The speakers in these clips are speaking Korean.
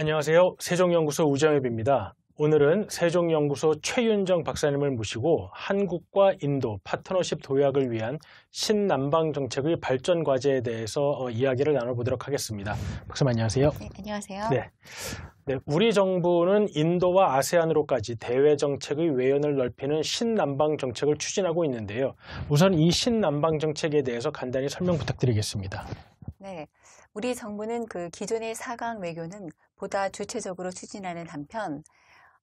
안녕하세요. 세종연구소 우정엽입니다. 오늘은 세종연구소 최윤정 박사님을 모시고 한국과 인도 파트너십 도약을 위한 신남방 정책의 발전 과제에 대해서 어, 이야기를 나눠보도록 하겠습니다. 박사님 안녕하세요. 네, 안녕하세요. 네. 네, 우리 정부는 인도와 아세안으로까지 대외 정책의 외연을 넓히는 신남방 정책을 추진하고 있는데요. 우선 이 신남방 정책에 대해서 간단히 설명 부탁드리겠습니다. 네. 우리 정부는 그 기존의 4강 외교는 보다 주체적으로 추진하는 한편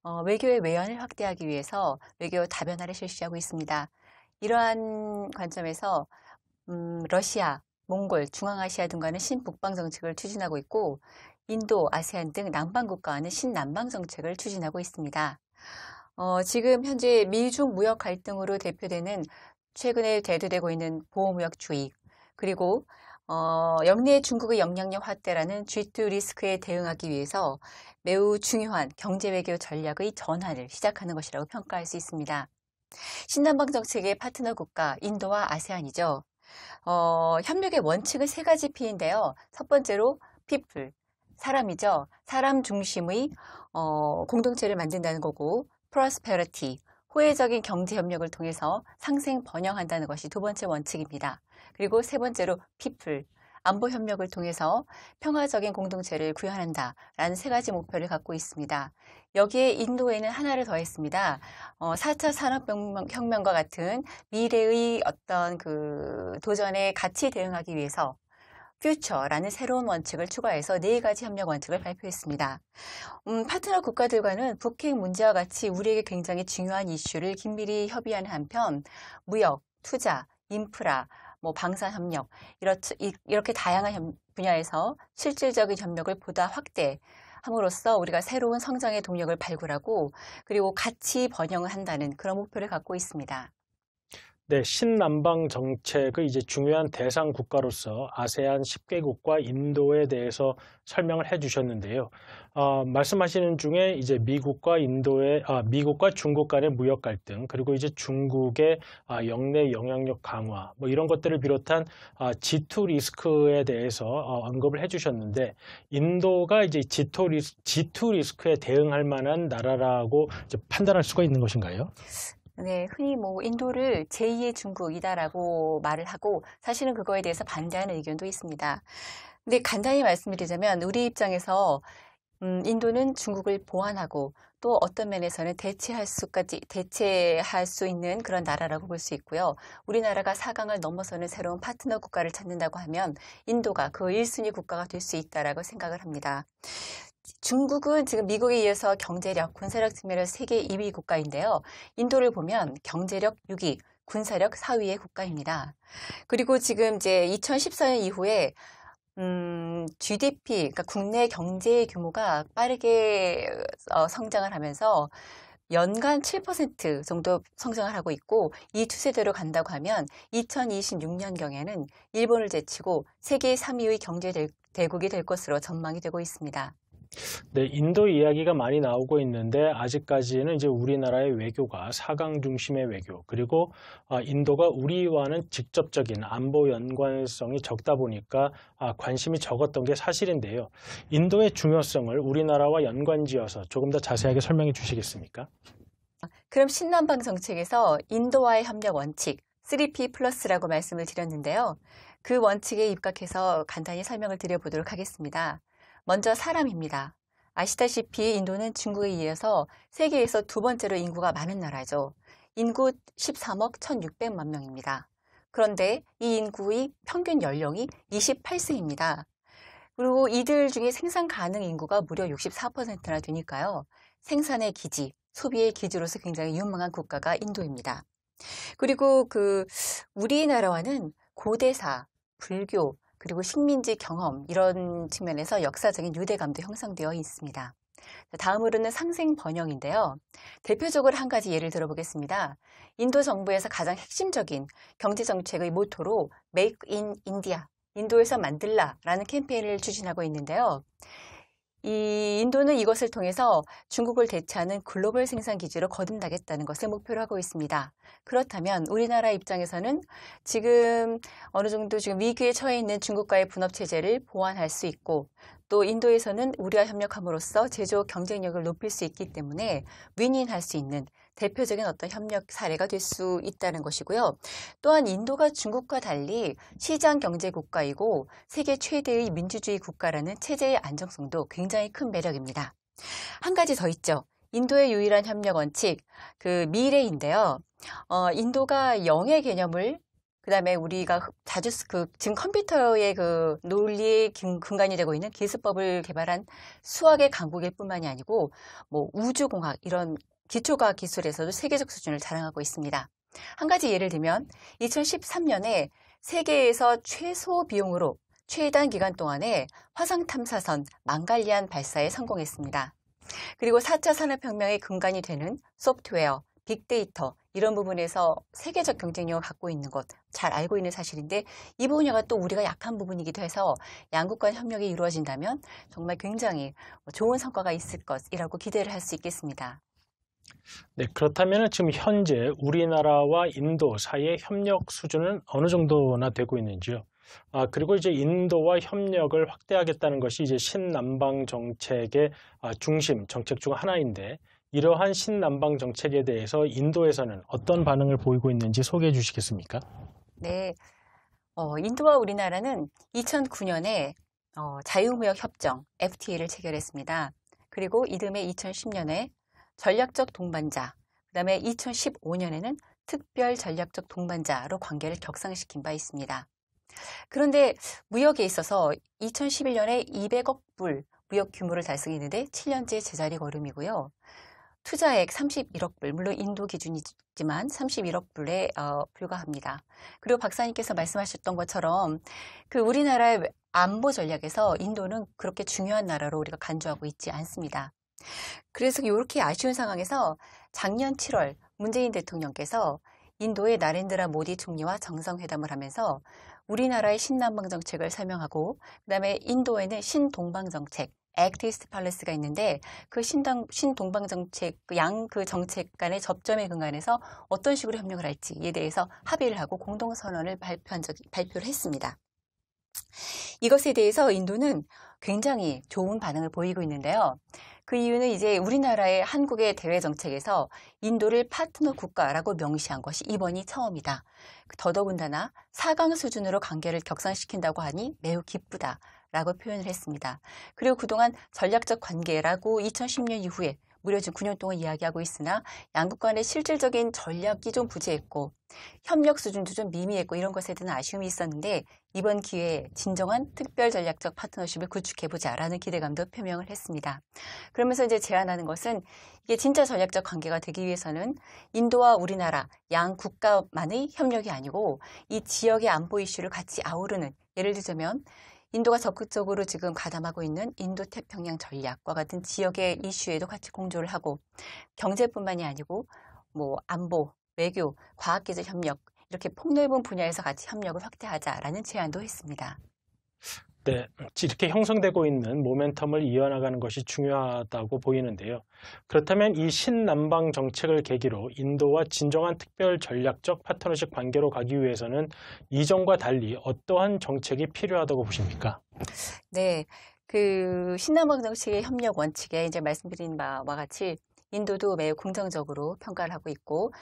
어, 외교의 외연을 확대하기 위해서 외교 다변화를 실시하고 있습니다. 이러한 관점에서 음, 러시아, 몽골, 중앙아시아 등과는 신북방 정책을 추진하고 있고 인도, 아세안 등 남방 국가와는 신남방 정책을 추진하고 있습니다. 어, 지금 현재 미중 무역 갈등으로 대표되는 최근에 대두되고 있는 보호무역 주의 그리고 어, 영내 중국의 영향력 확대라는 G2 리스크에 대응하기 위해서 매우 중요한 경제 외교 전략의 전환을 시작하는 것이라고 평가할 수 있습니다. 신남방 정책의 파트너 국가 인도와 아세안이죠. 어, 협력의 원칙은 세 가지 P인데요. 첫 번째로 people, 사람이죠. 사람 중심의 어, 공동체를 만든다는 거고 prosperity, 호혜적인 경제협력을 통해서 상생 번영한다는 것이 두 번째 원칙입니다. 그리고 세 번째로 피플, 안보 협력을 통해서 평화적인 공동체를 구현한다라는 세 가지 목표를 갖고 있습니다. 여기에 인도에는 하나를 더했습니다. 어, 4차 산업혁명과 같은 미래의 어떤 그 도전에 같이 대응하기 위해서 퓨처라는 새로운 원칙을 추가해서 네 가지 협력 원칙을 발표했습니다. 음, 파트너 국가들과는 북핵 문제와 같이 우리에게 굉장히 중요한 이슈를 긴밀히 협의하는 한편 무역, 투자, 인프라, 뭐 방산 협력 이렇 이렇게 다양한 분야에서 실질적인 협력을 보다 확대 함으로써 우리가 새로운 성장의 동력을 발굴하고 그리고 같이 번영을 한다는 그런 목표를 갖고 있습니다. 네, 신남방 정책의 이제 중요한 대상 국가로서 아세안 10개국과 인도에 대해서 설명을 해주셨는데요. 어, 말씀하시는 중에 이제 미국과 인도의 아, 미국과 중국 간의 무역 갈등 그리고 이제 중국의 아, 영내 영향력 강화 뭐 이런 것들을 비롯한 아, G2 리스크에 대해서 어, 언급을 해주셨는데 인도가 이제 G2 리스, G2 리스크에 대응할 만한 나라라고 판단할 수가 있는 것인가요? 네, 흔히 뭐 인도를 제2의 중국이다라고 말을 하고 사실은 그거에 대해서 반대하는 의견도 있습니다. 근데 간단히 말씀드리자면 우리 입장에서 음, 인도는 중국을 보완하고 또 어떤 면에서는 대체할 수까지 대체할 수 있는 그런 나라라고 볼 수 있고요. 우리나라가 사강을 넘어서는 새로운 파트너 국가를 찾는다고 하면 인도가 그 1순위 국가가 될 수 있다라고 생각을 합니다. 중국은 지금 미국에 이어서 경제력, 군사력 측면에서 세계 2위 국가인데요. 인도를 보면 경제력 6위, 군사력 4위의 국가입니다. 그리고 지금 이제 2014년 이후에 음, GDP, 그러니까 국내 경제 규모가 빠르게 어, 성장을 하면서 연간 7% 정도 성장을 하고 있고 이 추세대로 간다고 하면 2026년경에는 일본을 제치고 세계 3위의 경제 대국이 될 것으로 전망이 되고 있습니다. 네, 인도 이야기가 많이 나오고 있는데 아직까지는 이제 우리나라의 외교가 사강 중심의 외교 그리고 아, 인도가 우리와는 직접적인 안보 연관성이 적다 보니까 아, 관심이 적었던 게 사실인데요. 인도의 중요성을 우리나라와 연관지어서 조금 더 자세하게 설명해 주시겠습니까? 그럼 신남방 정책에서 인도와의 협력 원칙 3P 플러스라고 말씀을 드렸는데요. 그 원칙에 입각해서 간단히 설명을 드려보도록 하겠습니다. 먼저 사람입니다. 아시다시피 인도는 중국에 이어서 세계에서 두 번째로 인구가 많은 나라죠. 인구 13억 1600만 명입니다. 그런데 이 인구의 평균 연령이 28세입니다. 그리고 이들 중에 생산 가능 인구가 무려 64%나 되니까요. 생산의 기지, 소비의 기지로서 굉장히 유망한 국가가 인도입니다. 그리고 그 우리나라와는 고대사, 불교, 그리고 식민지 경험 이런 측면에서 역사적인 유대감도 형성되어 있습니다. 다음으로는 상생 번영인데요. 대표적으로 한 가지 예를 들어보겠습니다. 인도 정부에서 가장 핵심적인 경제 정책의 모토로 Make in India, 인도에서 만들라라는 캠페인을 추진하고 있는데요. 이 인도는 이것을 통해서 중국을 대체하는 글로벌 생산 기지로 거듭나겠다는 것을 목표로 하고 있습니다. 그렇다면 우리나라 입장에서는 지금 어느 정도 지금 위기에 처해 있는 중국과의 분업 체제를 보완할 수 있고 또 인도에서는 우리와 협력함으로써 제조 경쟁력을 높일 수 있기 때문에 윈윈할 수 있는 대표적인 어떤 협력 사례가 될 수 있다는 것이고요. 또한 인도가 중국과 달리 시장 경제 국가이고 세계 최대의 민주주의 국가라는 체제의 안정성도 굉장히 큰 매력입니다. 한 가지 더 있죠. 인도의 유일한 협력 원칙, 그 미래인데요. 어, 인도가 영의 개념을 그다음에 우리가 자주 그 지금 컴퓨터의 그 논리의 근간이 되고 있는 기습법을 개발한 수학의 강국일 뿐만이 아니고 뭐 우주공학 이런 기초과학 기술에서도 세계적 수준을 자랑하고 있습니다. 한 가지 예를 들면 2013년에 세계에서 최소 비용으로 최단 기간 동안에 화상 탐사선 망갈리안 발사에 성공했습니다. 그리고 4차 산업혁명의 근간이 되는 소프트웨어 빅데이터 이런 부분에서 세계적 경쟁력을 갖고 있는 것 잘 알고 있는 사실인데 이 분야가 또 우리가 약한 부분이기도 해서 양국 간 협력이 이루어진다면 정말 굉장히 좋은 성과가 있을 것이라고 기대를 할 수 있겠습니다. 네, 그렇다면 지금 현재 우리나라와 인도 사이의 협력 수준은 어느 정도나 되고 있는지요? 아, 그리고 이제 인도와 협력을 확대하겠다는 것이 이제 신남방 정책의 아, 중심, 정책 중 하나인데 이러한 신남방 정책에 대해서 인도에서는 어떤 반응을 보이고 있는지 소개해 주시겠습니까? 네. 어, 인도와 우리나라는 2009년에 어, 자유무역 협정 FTA를 체결했습니다. 그리고 이듬해 2010년에 전략적 동반자, 그다음에 2015년에는 특별 전략적 동반자로 관계를 격상시킨 바 있습니다. 그런데 무역에 있어서 2011년에 200억 불 무역 규모를 달성했는데 7년째 제자리 걸음이고요. 투자액 31억 불, 물론 인도 기준이지만 31억 불에 어, 불과합니다. 그리고 박사님께서 말씀하셨던 것처럼 그 우리나라의 안보 전략에서 인도는 그렇게 중요한 나라로 우리가 간주하고 있지 않습니다. 그래서 이렇게 아쉬운 상황에서 작년 7월 문재인 대통령께서 인도의 나렌드라 모디 총리와 정상회담을 하면서 우리나라의 신남방 정책을 설명하고 그다음에 인도에는 신동방 정책, 액티스트 팔레스가 있는데 그 신당, 신동방 정책, 양그 그 정책 간의 접점의근간에서 어떤 식으로 협력을 할지에 대해서 합의를 하고 공동선언을 발표한 적, 발표를 했습니다. 이것에 대해서 인도는 굉장히 좋은 반응을 보이고 있는데요. 그 이유는 이제 우리나라의 한국의 대외 정책에서 인도를 파트너 국가라고 명시한 것이 이번이 처음이다. 더더군다나 4강 수준으로 관계를 격상시킨다고 하니 매우 기쁘다. 라고 표현을 했습니다. 그리고 그동안 전략적 관계라고 2010년 이후에 무려 지금 9년 동안 이야기하고 있으나 양국 간의 실질적인 전략이 좀 부재했고 협력 수준도 좀 미미했고 이런 것에 대한 아쉬움이 있었는데 이번 기회에 진정한 특별 전략적 파트너십을 구축해보자라는 기대감도 표명을 했습니다. 그러면서 이제 제안하는 것은 이게 진짜 전략적 관계가 되기 위해서는 인도와 우리나라 양 국가만의 협력이 아니고 이 지역의 안보 이슈를 같이 아우르는 예를 들자면 인도가 적극적으로 지금 가담하고 있는 인도 태평양 전략과 같은 지역의 이슈에도 같이 공조를 하고 경제뿐만이 아니고 뭐 안보, 외교, 과학기술 협력 이렇게 폭넓은 분야에서 같이 협력을 확대하자라는 제안도 했습니다. 네, 이렇게 형성되고 있는 모멘텀을 이어나가는 것이 중요하다고 보이는데요. 그렇다면 이 신남방 정책을 계기로 인도와 진정한 특별 전략적 파트너십 관계로 가기 위해서는 이전과 달리 어떠한 정책이 필요하다고 보십니까? 네. 그 신남방 정책의 협력 원칙에 이제 말씀드린 바와 같이 인도도 매우 긍정적으로 평가를 하고 있고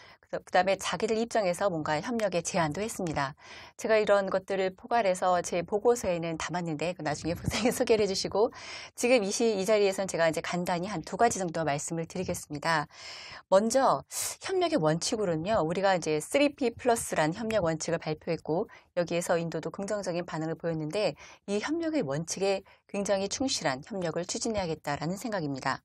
그다음에 자기들 입장에서 뭔가 협력의 제안도 했습니다. 제가 이런 것들을 포괄해서 제 보고서에는 담았는데 그 나중에 보생에 소개를 해주시고 지금 이, 시, 이 자리에선 제가 이제 간단히 한 두 가지 정도 말씀을 드리겠습니다. 먼저 협력의 원칙으로는요 우리가 이제 3P 플러스란 협력 원칙을 발표했고 여기에서 인도도 긍정적인 반응을 보였는데 이 협력의 원칙에 굉장히 충실한 협력을 추진해야겠다라는 생각입니다.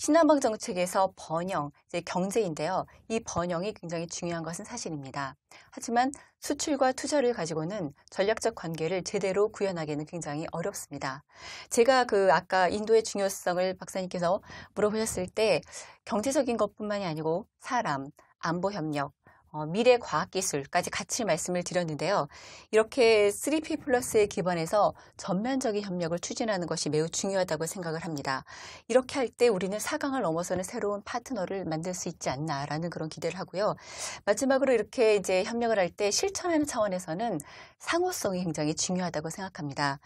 신한방 정책에서 번영, 이제 경제인데요. 이 번영이 굉장히 중요한 것은 사실입니다. 하지만 수출과 투자를 가지고는 전략적 관계를 제대로 구현하기는 굉장히 어렵습니다. 제가 그 아까 인도의 중요성을 박사님께서 물어보셨을 때 경제적인 것뿐만이 아니고 사람, 안보 협력, 어, 미래 과학기술까지 같이 말씀을 드렸는데요. 이렇게 3P 플러스에 기반해서 전면적인 협력을 추진하는 것이 매우 중요하다고 생각을 합니다. 이렇게 할 때 우리는 4강을 넘어서는 새로운 파트너를 만들 수 있지 않나라는 그런 기대를 하고요. 마지막으로 이렇게 이제 협력을 할 때 실천하는 차원에서는 상호성이 굉장히 중요하다고 생각합니다.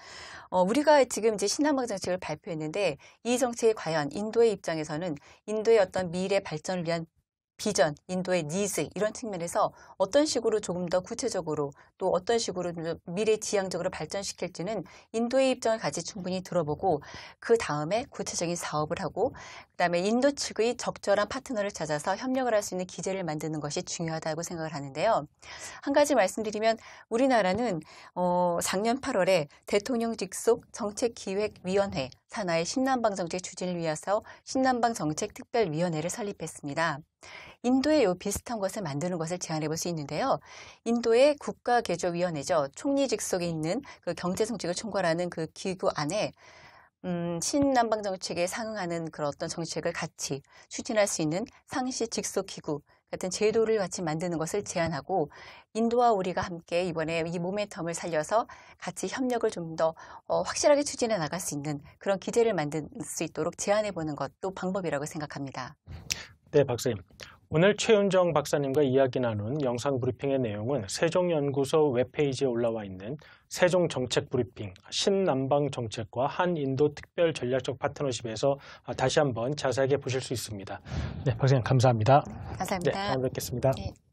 어, 우리가 지금 이제 신한방 정책을 발표했는데 이 정책이 과연 인도의 입장에서는 인도의 어떤 미래 발전을 위한 비전, 인도의 니즈 이런 측면에서 어떤 식으로 조금 더 구체적으로 또 어떤 식으로 미래 지향적으로 발전시킬지는 인도의 입장을 같이 충분히 들어보고 그 다음에 구체적인 사업을 하고 그다음에 인도 측의 적절한 파트너를 찾아서 협력을 할 수 있는 기재를 만드는 것이 중요하다고 생각을 하는데요. 한 가지 말씀드리면 우리나라는 어, 작년 8월에 대통령 직속 정책기획위원회 산하의 신남방 정책 추진을 위해서 신남방 정책 특별위원회를 설립했습니다. 인도에 요 비슷한 것을 만드는 것을 제안해 볼 수 있는데요. 인도의 국가개조위원회죠. 총리 직속에 있는 그경제정책을 총괄하는 그 기구 안에 음, 신남방 정책에 상응하는 그런 어떤 정책을 같이 추진할 수 있는 상시 직속 기구 같은 제도를 같이 만드는 것을 제안하고 인도와 우리가 함께 이번에 이 모멘텀을 살려서 같이 협력을 좀더 어, 확실하게 추진해 나갈 수 있는 그런 기대를 만들 수 있도록 제안해 보는 것도 방법이라고 생각합니다. 네, 박사님. 오늘 최윤정 박사님과 이야기 나눈 영상 브리핑의 내용은 세종연구소 웹페이지에 올라와 있는 세종 정책 브리핑, 신남방 정책과 한인도 특별 전략적 파트너십에서 다시 한번 자세하게 보실 수 있습니다. 네, 박사님 감사합니다. 감사합니다. 네, 다음에 뵙겠습니다. 네.